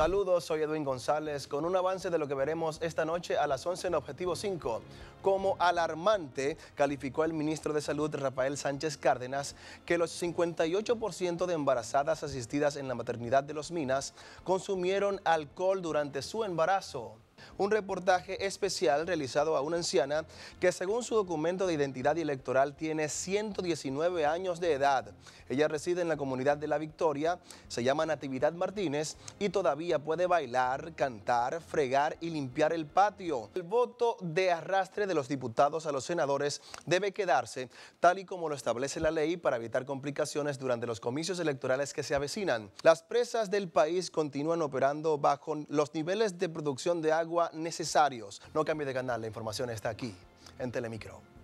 Saludos, soy Edwin González con un avance de lo que veremos esta noche a las 11 en Objetivo 5. Como alarmante, calificó el ministro de Salud Rafael Sánchez Cárdenas que los 58% de embarazadas asistidas en la maternidad de los Minas consumieron alcohol durante su embarazo un reportaje especial realizado a una anciana que según su documento de identidad electoral tiene 119 años de edad. Ella reside en la comunidad de La Victoria, se llama Natividad Martínez y todavía puede bailar, cantar, fregar y limpiar el patio. El voto de arrastre de los diputados a los senadores debe quedarse tal y como lo establece la ley para evitar complicaciones durante los comicios electorales que se avecinan. Las presas del país continúan operando bajo los niveles de producción de agua necesarios. No cambie de canal, la información está aquí en Telemicro.